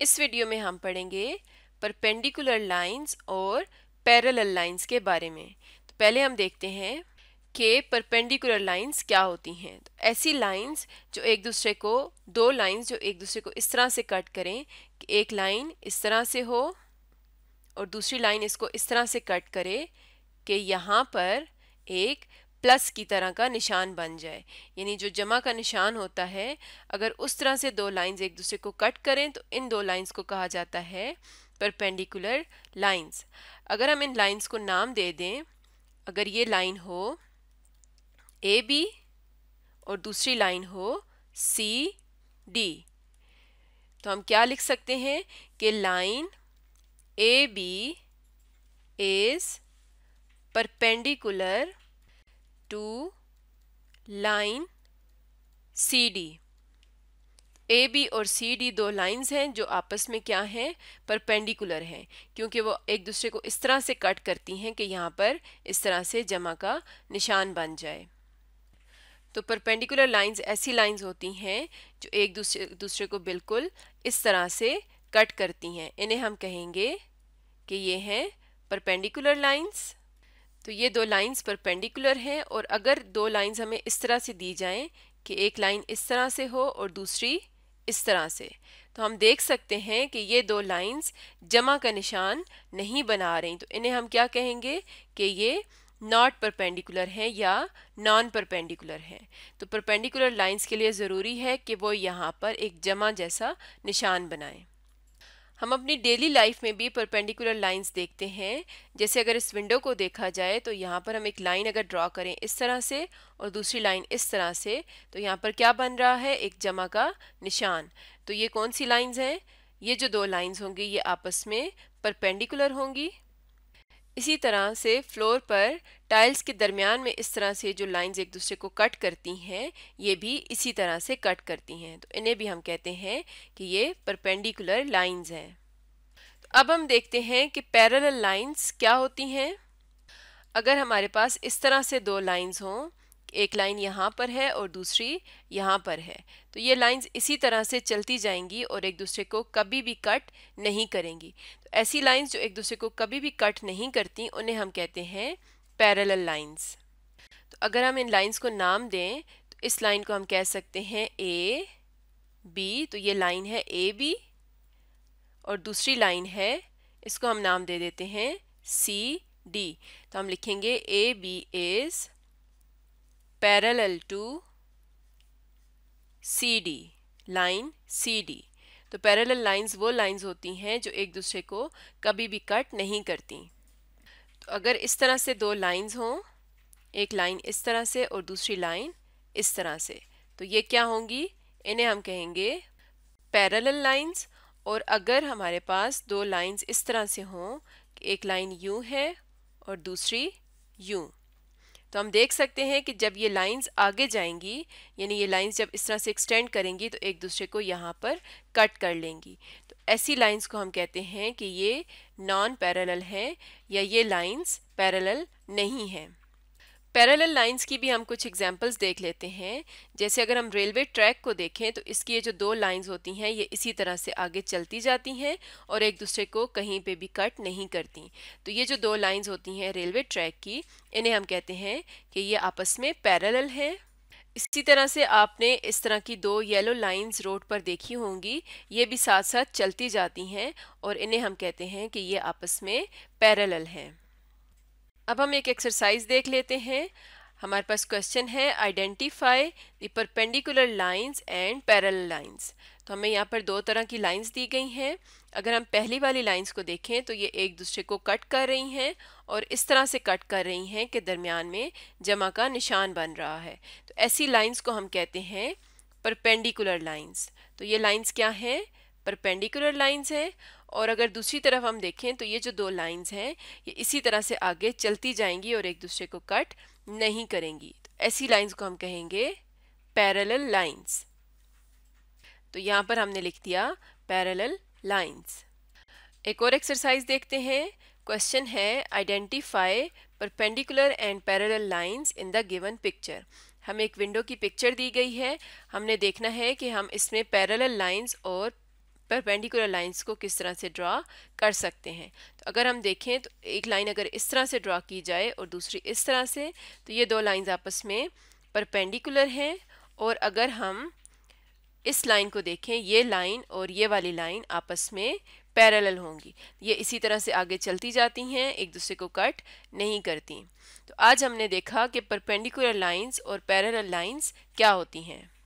इस वीडियो में हम पढ़ेंगे परपेंडिकुलर लाइंस और पैरेलल लाइंस के बारे में तो पहले हम देखते हैं कि परपेंडिकुलर लाइंस क्या होती हैं तो ऐसी लाइंस जो एक दूसरे को दो लाइंस जो एक दूसरे को इस तरह से कट करें कि एक लाइन इस तरह से हो और दूसरी लाइन इसको इस तरह से कट करे कि यहाँ पर एक प्लस की तरह का निशान बन जाए यानी जो जमा का निशान होता है अगर उस तरह से दो लाइंस एक दूसरे को कट करें तो इन दो लाइंस को कहा जाता है परपेंडिकुलर लाइंस अगर हम इन लाइंस को नाम दे दें अगर ये लाइन हो ए बी और दूसरी लाइन हो सी डी तो हम क्या लिख सकते हैं कि line A B is perpendicular to line CD A B और सी डी दो लाइंस हैं जो आपस में क्या हैं परपेंडिकुलर हैं क्योंकि वो एक दूसरे को इस तरह से कट करती हैं कि यहाँ पर इस तरह से जमा का निशान बन जाए तो परपेंडिकुलर लाइंस ऐसी लाइंस होती हैं जो एक दूसरे दूसरे को बिल्कुल इस तरह से कट करती हैं इन्हें हम कहेंगे कि ये हैं परपेंडिकुलर लाइंस तो ये दो लाइंस परपेंडिकुलर हैं और अगर दो लाइंस हमें इस तरह से दी जाएं कि एक लाइन इस तरह से हो और दूसरी इस तरह से तो हम देख सकते हैं कि ये दो लाइंस जमा का निशान नहीं बना रही तो इन्हें हम क्या कहेंगे कि ये नॉट परपेंडिकुलर हैं या नॉन परपेंडिकुलर हैं तो परपेंडिकुलर लाइंस के लिए ज़रूरी है कि वो यहाँ पर एक जमा जैसा निशान बनाएं हम अपनी डेली लाइफ में भी परपेंडिकुलर लाइंस देखते हैं जैसे अगर इस विंडो को देखा जाए तो यहाँ पर हम एक लाइन अगर ड्रॉ करें इस तरह से और दूसरी लाइन इस तरह से तो यहाँ पर क्या बन रहा है एक जमा का निशान तो ये कौन सी लाइंस हैं ये जो दो लाइंस होंगी ये आपस में परपेंडिकुलर होंगी इसी तरह से फ्लोर पर टाइल्स के दरमियान में इस तरह से जो लाइंस एक दूसरे को कट करती हैं ये भी इसी तरह से कट करती हैं तो इन्हें भी हम कहते हैं कि ये परपेंडिकुलर लाइंस हैं तो अब हम देखते हैं कि पैरेलल लाइंस क्या होती हैं अगर हमारे पास इस तरह से दो लाइंस हों एक लाइन यहाँ पर है और दूसरी यहाँ पर है तो ये लाइंस इसी तरह से चलती जाएंगी और एक दूसरे को कभी भी कट नहीं करेंगी तो ऐसी लाइंस जो एक दूसरे को कभी भी कट नहीं करती उन्हें हम कहते हैं पैरल लाइंस तो अगर हम इन लाइंस को नाम दें तो इस लाइन को हम कह सकते हैं ए बी तो ये लाइन है ए बी और दूसरी लाइन है इसको हम नाम दे देते हैं सी डी तो हम लिखेंगे A B is parallel to CD line CD तो पैरेलल लाइंस वो लाइंस होती हैं जो एक दूसरे को कभी भी कट नहीं करती तो अगर इस तरह से दो लाइंस हों एक लाइन इस तरह से और दूसरी लाइन इस तरह से तो ये क्या होंगी इन्हें हम कहेंगे पैरेलल लाइंस और अगर हमारे पास दो लाइंस इस तरह से हों एक लाइन यूँ है और दूसरी यूं तो हम देख सकते हैं कि जब ये लाइंस आगे जाएंगी यानी ये लाइंस जब इस तरह से एक्सटेंड करेंगी तो एक दूसरे को यहाँ पर कट कर लेंगी तो ऐसी लाइंस को हम कहते हैं कि ये नॉन पैरेलल हैं या ये लाइंस पैरेलल नहीं हैं पैरेलल लाइंस की भी हम कुछ एग्जांपल्स देख लेते हैं जैसे अगर हम रेलवे ट्रैक को देखें तो इसकी ये जो दो लाइंस होती हैं ये इसी तरह से आगे चलती जाती हैं और एक दूसरे को कहीं पे भी कट नहीं करती तो ये जो दो लाइंस होती हैं रेलवे ट्रैक की इन्हें हम कहते हैं कि ये आपस में पैरेलल हैं इसी तरह से आपने इस तरह की दो येलो लाइंस रोड पर देखी होंगी ये भी साथ साथ चलती जाती हैं और इन्हें हम कहते हैं कि ये आपस में पैरेलल हैं अब हम एक एक्सरसाइज देख लेते हैं हमारे पास क्वेश्चन है identify the perpendicular lines and parallel lines तो हमें यहाँ पर दो तरह की लाइंस दी गई हैं अगर हम पहली वाली लाइंस को देखें तो ये एक दूसरे को कट कर रही हैं और इस तरह से कट कर रही हैं कि दरमियान में जमा का निशान बन रहा है तो ऐसी लाइंस को हम कहते हैं परपेंडिकुलर लाइंस तो ये लाइंस क्या हैं परपेंडिकुलर लाइंस हैं और अगर दूसरी तरफ हम देखें तो ये जो दो लाइंस हैं ये इसी तरह से आगे चलती जाएंगी और एक दूसरे को कट नहीं करेंगी तो ऐसी लाइंस को हम कहेंगे पैरेलल लाइंस तो यहाँ पर हमने लिख दिया पैरेलल लाइंस एक और एक्सरसाइज देखते हैं क्वेश्चन है identify perpendicular and parallel lines in the given picture हमें एक विंडो की पिक्चर दी गई है हमने देखना है कि हम इसमें पैरेलल लाइंस और परपेंडिकुलर लाइंस को किस तरह से ड्रा कर सकते हैं तो अगर हम देखें तो एक लाइन अगर इस तरह से ड्रा की जाए और दूसरी इस तरह से तो ये दो लाइंस आपस में परपेंडिकुलर हैं और अगर हम इस लाइन को देखें ये लाइन और ये वाली लाइन आपस में पैरेलल होंगी ये इसी तरह से आगे चलती जाती हैं एक दूसरे को कट नहीं करती तो आज हमने देखा कि परपेंडिकुलर लाइंस और पैरेलल लाइंस क्या होती हैं